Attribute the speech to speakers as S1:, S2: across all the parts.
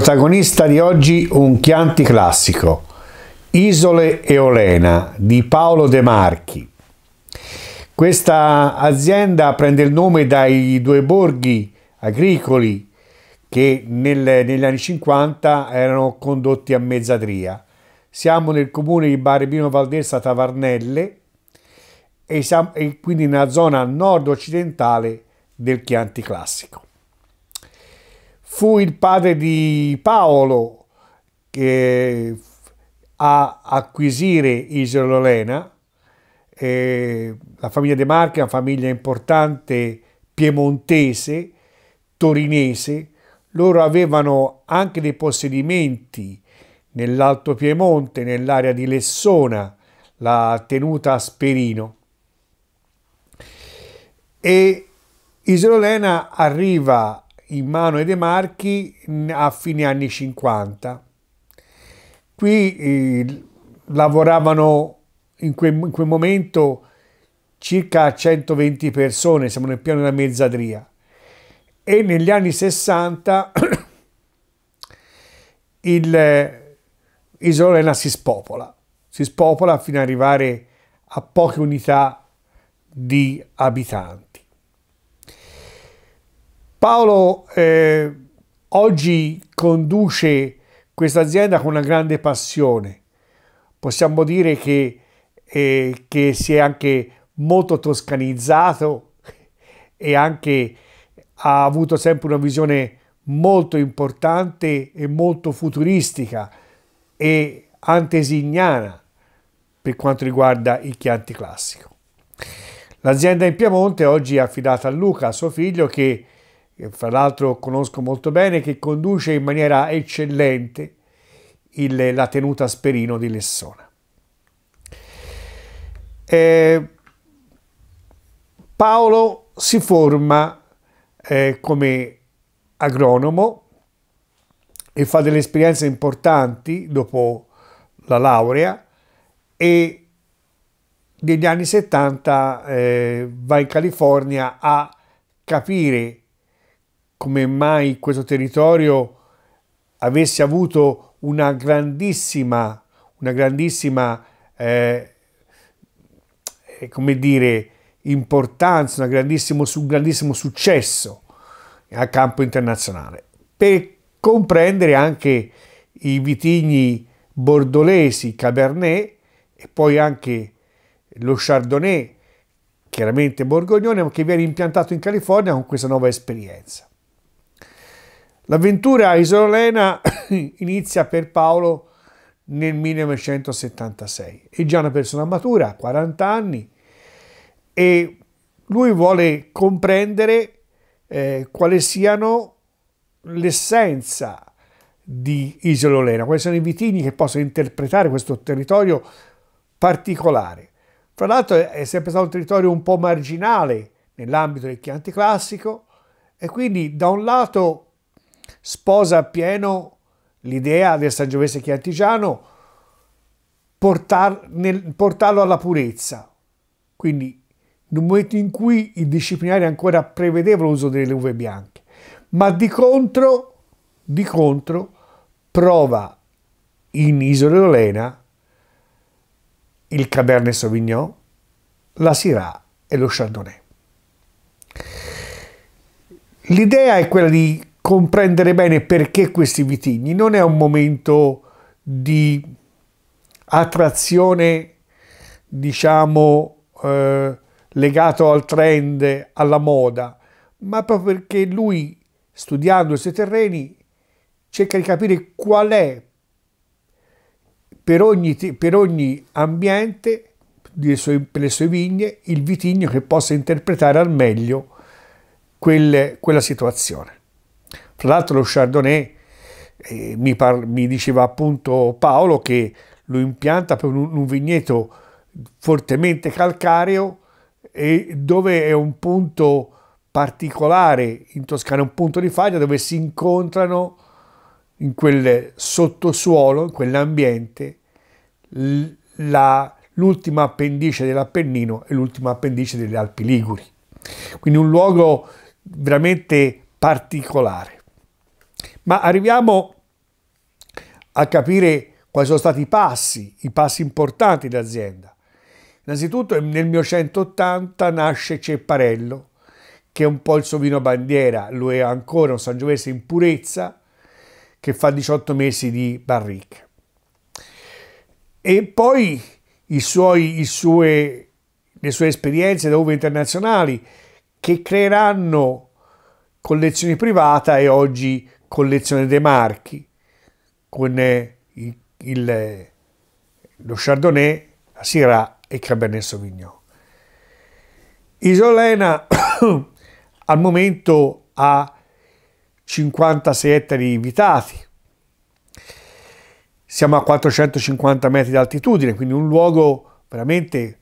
S1: Protagonista di oggi un Chianti classico, Isole Eolena di Paolo De Marchi. Questa azienda prende il nome dai due borghi agricoli che nel, negli anni 50 erano condotti a mezzadria. Siamo nel comune di Barbino Valdelsa Tavarnelle e, siamo, e quindi nella zona nord-occidentale del Chianti classico fu il padre di Paolo che a acquisire Isololena, eh, la famiglia De Marchi è una famiglia importante piemontese, torinese, loro avevano anche dei possedimenti nell'Alto Piemonte, nell'area di Lessona, la tenuta Asperino. E Isolena arriva in mano ai De Marchi mm, a fine anni 50. Qui eh, lavoravano in quel, in quel, momento circa 120 persone, siamo nel piano della mezzadria. E negli anni 60 il eh, Isolena si spopola, si spopola fino ad arrivare a poche unità di abitanti. Paolo eh, oggi conduce questa azienda con una grande passione. Possiamo dire che, eh, che si è anche molto toscanizzato e anche ha avuto sempre una visione molto importante e molto futuristica e antesignana per quanto riguarda il Chianti Classico. L'azienda in Piemonte oggi è affidata a Luca, suo figlio, che che fra l'altro conosco molto bene, che conduce in maniera eccellente il, la tenuta Sperino di Lessona. Eh, Paolo si forma eh, come agronomo e fa delle esperienze importanti dopo la laurea e negli anni 70 eh, va in California a capire come mai questo territorio avesse avuto una grandissima, una grandissima eh, eh come dire, importanza, un grandissimo, un grandissimo successo a campo internazionale. Per comprendere anche i vitigni bordolesi, Cabernet e poi anche lo Chardonnay, chiaramente borgognone, ma che viene impiantato in California con questa nuova esperienza. L'avventura isolena inizia per Paolo nel 1976. È già una persona matura, 40 anni, e lui vuole comprendere eh, quale siano l'essenza di Isola Olena, quali sono i vitigni che possono interpretare questo territorio particolare. Fra l'altro è sempre stato un territorio un po' marginale nell'ambito del Chianti classico e quindi da un lato sposa appieno l'idea del Sangiovese Chiantigiano portar, nel, portarlo alla purezza. Quindi nel momento in cui il disciplinare ancora prevedeva l'uso delle uve bianche, ma di contro, di contro prova in Isola d'Olena il Cabernet Sauvignon, la Syrah e lo Chardonnay. L'idea è quella di comprendere bene perché questi vitigni non è un momento di attrazione, diciamo, eh, legato al trend, alla moda, ma proprio perché lui, studiando questi terreni, cerca di capire qual è per ogni, per ogni ambiente, sue, per le sue vigne, il vitigno che possa interpretare al meglio quelle, quella situazione. Tra l'altro lo Chardonnay eh, mi, mi, diceva appunto Paolo che lo impianta per un, un vigneto fortemente calcareo e dove è un punto particolare in Toscana, un punto di faglia dove si incontrano in quel sottosuolo, in quell'ambiente, l'ultima appendice dell'Appennino e l'ultima appendice delle Alpi Liguri. Quindi un luogo veramente particolare. Ma arriviamo a capire quali sono stati i passi, i passi importanti d'azienda. Innanzitutto nel 1980 nasce Cepparello, che è un po' il suo vino bandiera, lo è ancora un sangiovese in purezza, che fa 18 mesi di barrique. E poi i suoi, i sue, le sue esperienze da uve internazionali che creeranno collezioni private e oggi collezione dei marchi con eh, il, il, eh, lo Chardonnay, la Syrah e il Cabernet Sauvignon. Isolena al momento ha 56 ettari invitati. Siamo a 450 metri d'altitudine, quindi un luogo veramente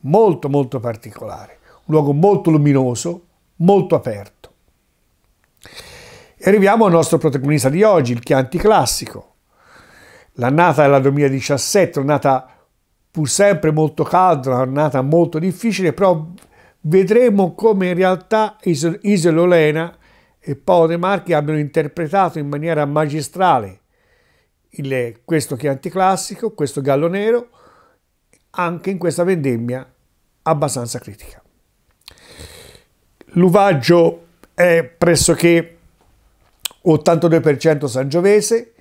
S1: molto molto particolare, un luogo molto luminoso, molto aperto. E arriviamo al nostro protagonista di oggi, il Chianti Classico. L'annata è la 2017, un'annata pur sempre molto calda, un'annata molto difficile, però vedremo come in realtà Isololena e Paolo De Marchi abbiano interpretato in maniera magistrale il, questo Chianti Classico, questo Gallo Nero, anche in questa vendemmia abbastanza critica. L'uvaggio è pressoché 82% Sangiovese,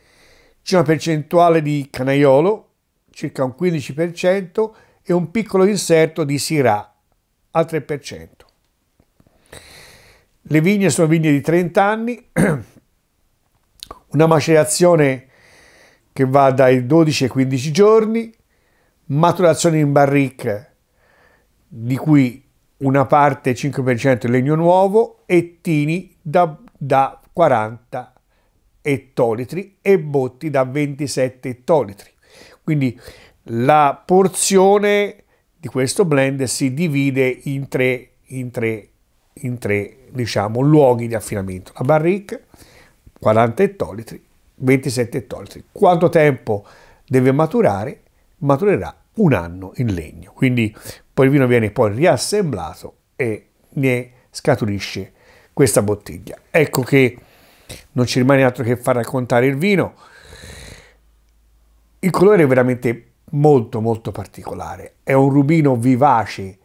S1: c'è una percentuale di Canaiolo, circa un 15%, e un piccolo inserto di Sirà, al 3%. Le vigne sono vigne di 30 anni, una macerazione che va dai 12 ai 15 giorni, maturazione in barrique di cui una parte 5% legno nuovo e tini da, da 40 ettolitri e botti da 27 ettolitri. Quindi la porzione di questo blend si divide in tre, in tre, in tre diciamo, luoghi di affinamento. La barrique, 40 ettolitri, 27 ettolitri. Quanto tempo deve maturare? Maturerà un anno in legno. Quindi poi il vino viene poi riassemblato e ne scaturisce questa bottiglia. Ecco che non ci rimane altro che far raccontare il vino. Il colore è veramente molto molto particolare, è un rubino vivace,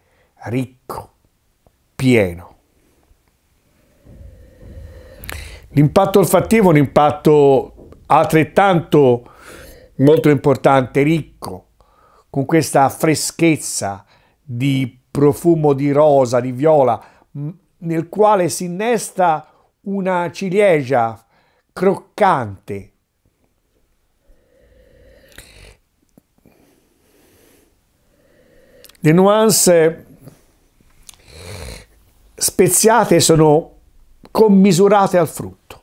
S1: ricco, pieno. L'impatto olfattivo è un impatto altrettanto molto importante, ricco, con questa freschezza di profumo di rosa, di viola, nel quale si innesta una ciliegia croccante. Le nuance speziate sono commisurate al frutto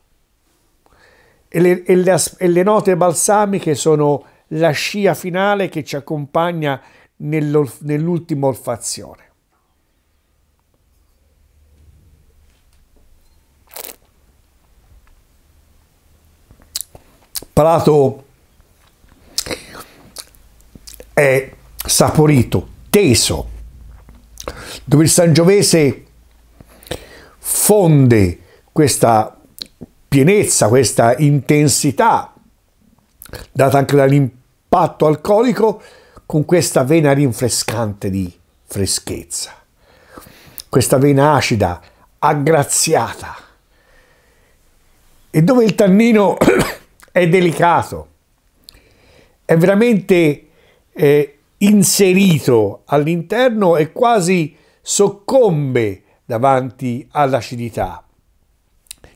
S1: e le, e le, e le note balsamiche sono la scia finale che ci accompagna nell'ultima olfazione. Palato è saporito, teso, dove il sangiovese fonde questa pienezza, questa intensità data anche dall'impatto alcolico con questa vena rinfrescante di freschezza, questa vena acida, aggraziata, e dove il tannino è delicato, è veramente eh, inserito all'interno e quasi soccombe davanti all'acidità.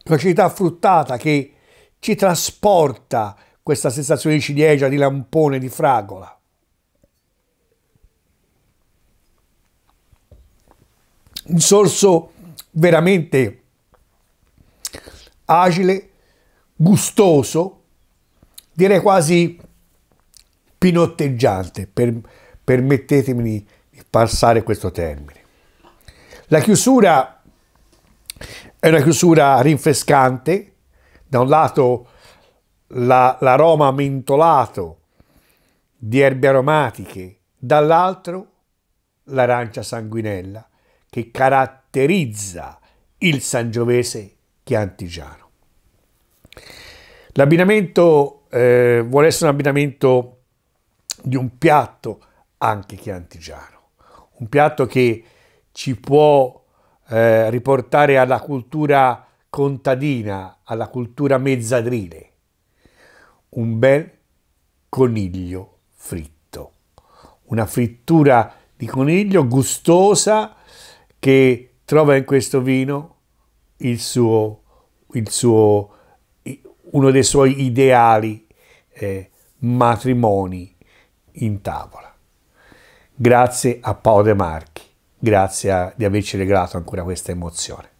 S1: L'acidità fruttata che ci trasporta questa sensazione di ciliegia, di lampone, di fragola. Un sorso veramente agile, gustoso, direi quasi pinotteggiante, per, permettetemi di passare questo termine. La chiusura è una chiusura rinfrescante, da un lato l'aroma la mentolato di erbe aromatiche, dall'altro l'arancia sanguinella che caratterizza il sangiovese chiantigiano. L'abbinamento eh, vuole essere un abbinamento di un piatto anche chiantigiano, un piatto che ci può eh, riportare alla cultura contadina, alla cultura mezzadrile, un bel coniglio fritto, una frittura di coniglio gustosa che trova in questo vino il suo, il suo uno dei suoi ideali eh, matrimoni in tavola. Grazie a Paolo De Marchi, grazie a, di averci regalato ancora questa emozione.